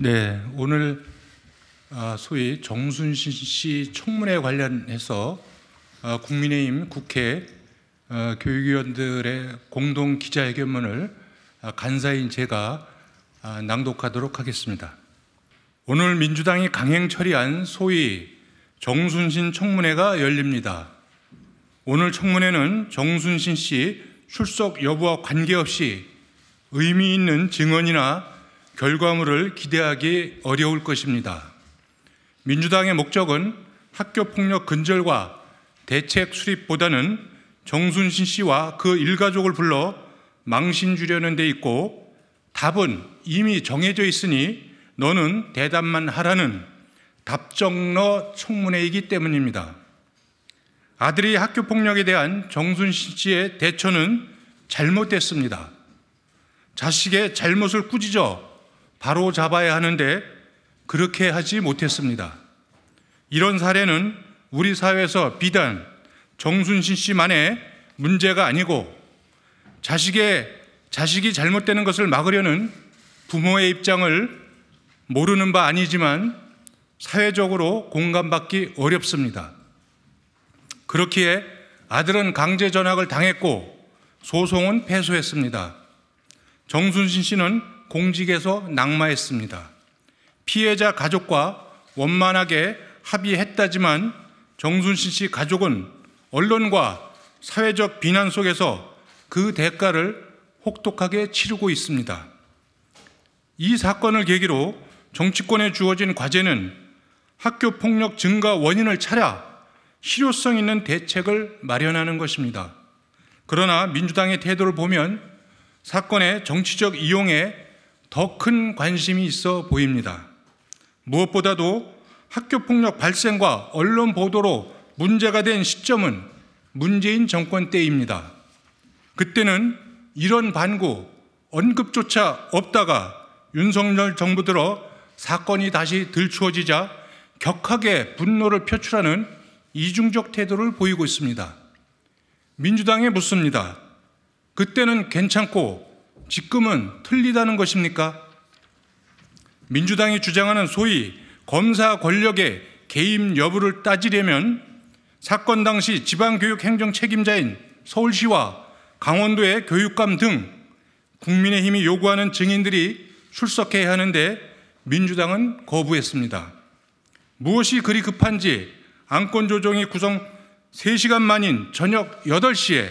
네, 오늘 어, 소위 정순신 씨 청문회 관련해서 어, 국민의힘 국회 어, 교육위원들의 공동 기자회견문을 간사인 제가 낭독하도록 하겠습니다. 오늘 민주당이 강행 처리한 소위 정순신 청문회가 열립니다. 오늘 청문회는 정순신 씨 출석 여부와 관계없이 의미 있는 증언이나 결과물을 기대하기 어려울 것입니다. 민주당의 목적은 학교 폭력 근절과 대책 수립보다는 정순신 씨와 그 일가족을 불러 망신 주려는 데 있고 답은 이미 정해져 있으니 너는 대답만 하라는 답정너 청문회이기 때문입니다. 아들이 학교 폭력에 대한 정순신 씨의 대처는 잘못됐습니다. 자식의 잘못을 꾸짖어 바로 잡아야 하는데 그렇게 하지 못했습니다. 이런 사례는 우리 사회에서 비단 정순신 씨만의 문제가 아니고 자식의 자식이 잘못되는 것을 막으려는 부모의 입장을 모르는 바 아니지만 사회적으로 공감받기 어렵습니다. 그렇기에 아들은 강제 전학을 당했고 소송은 패소했습니다. 정순신 씨는 공직에서 낙마했습니다. 피해자 가족과 원만하게 합의했다지만 정순신 씨 가족은 언론과 사회적 비난 속에서 그 대가를 혹독하게 치르고 있습니다. 이 사건을 계기로 정치권에 주어진 과제는 학교 폭력 증가 원인을 찾아 실효성 있는 대책을 마련하는 것입니다. 그러나 민주당의 태도를 보면 사건의 정치적 이용에 더큰 관심이 있어 보입니다. 무엇보다도 학교 폭력 발생과 언론 보도로 문제가 된 시점은 문재인 정권 때입니다. 그때는 이런 반구 언급조차 없다가 윤석열 정부 들어 사건이 다시 들추어지자 격하게 분노를 표출하는 이중적 태도를 보이고 있습니다. 민주당에 묻습니다. 그때는 괜찮고 지금은 틀리다는 것입니까? 민주당이 주장하는 소위 검사 권력의 개입 여부를 따지려면 사건 당시 지방교육 행정 책임자인 서울시와 강원도의 교육감 등 국민의힘이 요구하는 증인들이 출석해야 하는데 민주당은 거부했습니다. 무엇이 그리 급한지 안건 조정이 구성 3시간 만인 저녁 8시에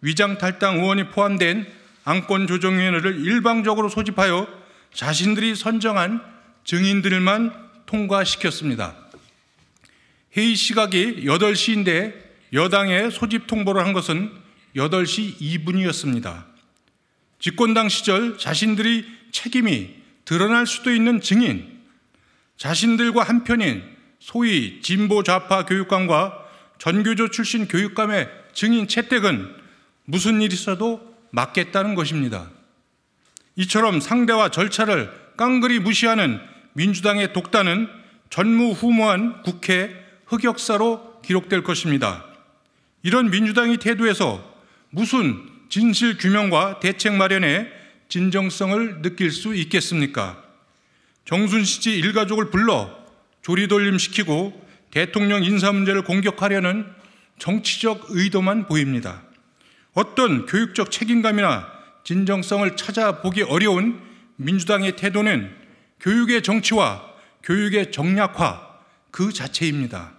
위장 탈당 의원이 포함된 안건조정위원회를 일방적으로 소집하여 자신들이 선정한 증인들만 통과시켰습니다. 회의 시각이 8시인데 여당에 소집 통보를 한 것은 8시 2분이었습니다. 집권당 시절 자신들이 책임이 드러날 수도 있는 증인, 자신들과 한편인 소위 진보 좌파 교육감과 전교조 출신 교육감의 증인 채택은 무슨 일이 있어도 맞겠다는 것입니다. 이처럼 상대와 절차를 깡그리 무시하는 민주당의 독단은 전무후무한 국회 흑역사로 기록될 것입니다. 이런 민주당의 태도에서 무슨 진실 규명과 대책 마련에 진정성을 느낄 수 있겠습니까? 정순신 씨 일가족을 불러 조리돌림 시키고 대통령 인사 문제를 공격하려는 정치적 의도만 보입니다. 어떤 교육적 책임감이나 진정성을 찾아보기 어려운 민주당의 태도는 교육의 정치와 교육의 정략화 그 자체입니다.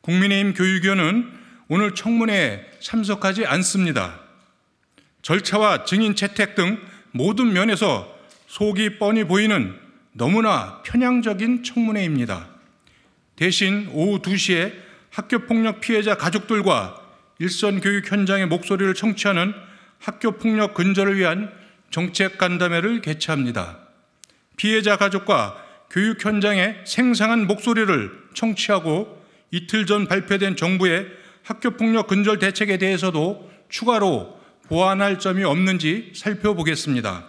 국민의힘 교육위원은 오늘 청문회에 참석하지 않습니다. 절차와 증인 채택 등 모든 면에서 속이 뻔히 보이는 너무나 편향적인 청문회입니다. 대신 오후 2시에 학교폭력 피해자 가족들과 일선 교육 현장의 목소리를 청취하는 학교 폭력 근절을 위한 정책 간담회를 개최합니다. 피해자 가족과 교육 현장의 생생한 목소리를 청취하고 이틀 전 발표된 정부의 학교 폭력 근절 대책에 대해서도 추가로 보완할 점이 없는지 살펴보겠습니다.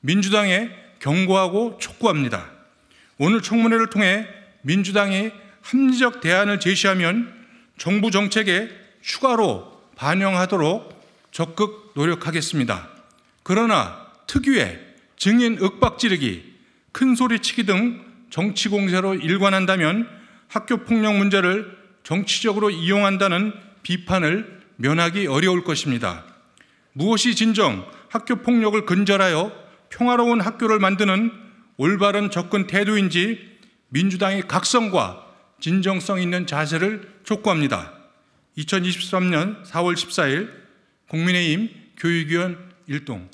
민주당에 경고하고 촉구합니다. 오늘 청문회를 통해 민주당이 합리적 대안을 제시하면 정부 정책에 추가로 반영하도록 적극 노력하겠습니다. 그러나 특유의 증인 윽박지르기, 큰소리치기 등 정치 공세로 일관한다면 학교 폭력 문제를 정치적으로 이용한다는 비판을 면하기 어려울 것입니다. 무엇이 진정 학교 폭력을 근절하여 평화로운 학교를 만드는 올바른 접근 태도인지 민주당의 각성과 진정성 있는 자세를 촉구합니다. 2023년 4월 14일 국민의힘 교육위원 일동